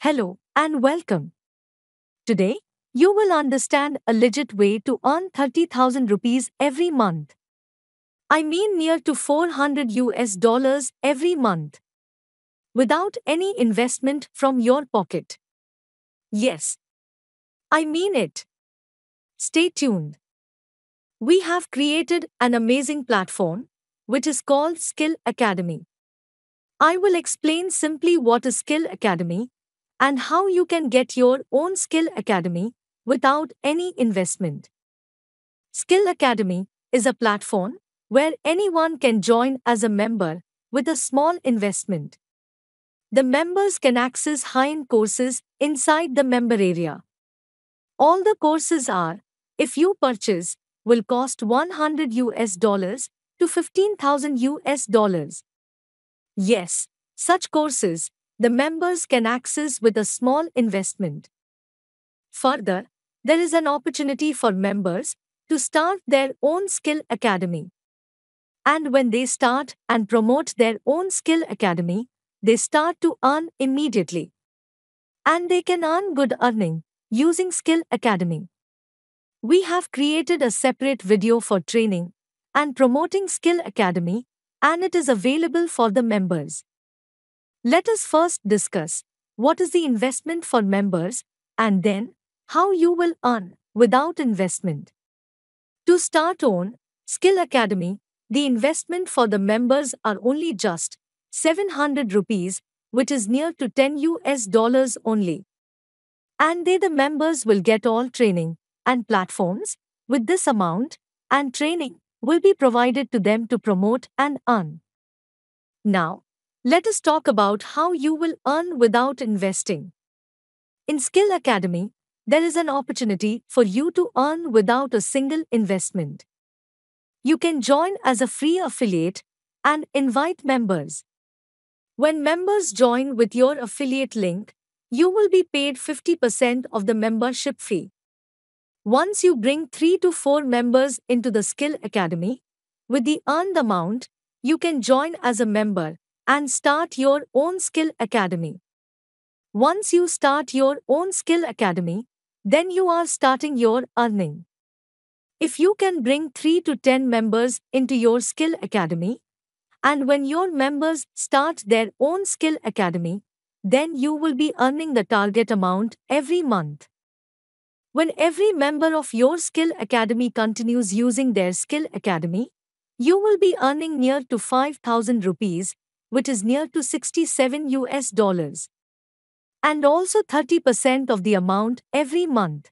Hello and welcome. Today, you will understand a legit way to earn 30,000 rupees every month. I mean near to 400 US dollars every month. Without any investment from your pocket. Yes. I mean it. Stay tuned. We have created an amazing platform, which is called Skill Academy. I will explain simply what is Skill Academy and how you can get your own Skill Academy without any investment. Skill Academy is a platform where anyone can join as a member with a small investment. The members can access high-end courses inside the member area. All the courses are, if you purchase, will cost 100 US dollars to 15,000 US dollars. Yes, such courses the members can access with a small investment. Further, there is an opportunity for members to start their own skill academy. And when they start and promote their own skill academy, they start to earn immediately. And they can earn good earning using Skill Academy. We have created a separate video for training and promoting Skill Academy, and it is available for the members. Let us first discuss what is the investment for members and then how you will earn without investment. To start on Skill Academy, the investment for the members are only just 700 rupees, which is near to 10 US dollars only. And they, the members, will get all training and platforms with this amount, and training will be provided to them to promote and earn. Now, let us talk about how you will earn without investing. In Skill Academy, there is an opportunity for you to earn without a single investment. You can join as a free affiliate and invite members. When members join with your affiliate link, you will be paid 50% of the membership fee. Once you bring 3 to 4 members into the Skill Academy, with the earned amount, you can join as a member and start your own skill academy. Once you start your own skill academy, then you are starting your earning. If you can bring 3 to 10 members into your skill academy, and when your members start their own skill academy, then you will be earning the target amount every month. When every member of your skill academy continues using their skill academy, you will be earning near to 5000 rupees which is near to 67 US dollars. And also 30% of the amount every month.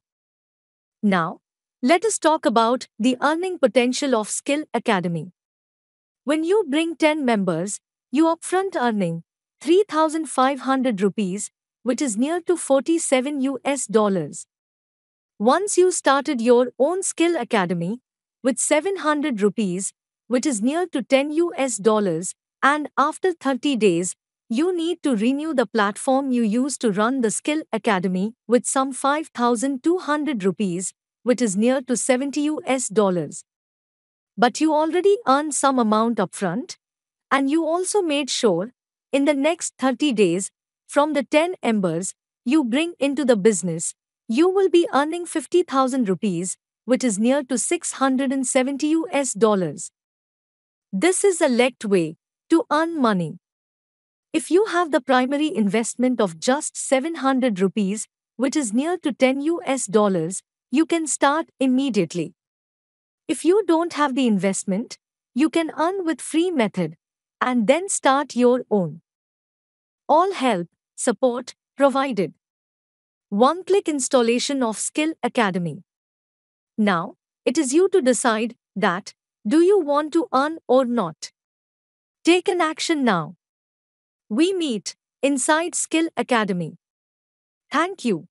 Now, let us talk about the earning potential of Skill Academy. When you bring 10 members, you upfront earning 3500 rupees, which is near to 47 US dollars. Once you started your own skill academy with 700 rupees, which is near to 10 US dollars, and after 30 days, you need to renew the platform you use to run the Skill Academy with some 5,200 rupees, which is near to 70 US dollars. But you already earned some amount upfront, and you also made sure, in the next 30 days, from the 10 embers you bring into the business, you will be earning 50,000 rupees, which is near to 670 US dollars. This is a lect way to earn money. If you have the primary investment of just 700 rupees, which is near to 10 US dollars, you can start immediately. If you don't have the investment, you can earn with free method and then start your own. All help, support provided. One click installation of Skill Academy. Now, it is you to decide that do you want to earn or not? Take an action now. We meet inside Skill Academy. Thank you.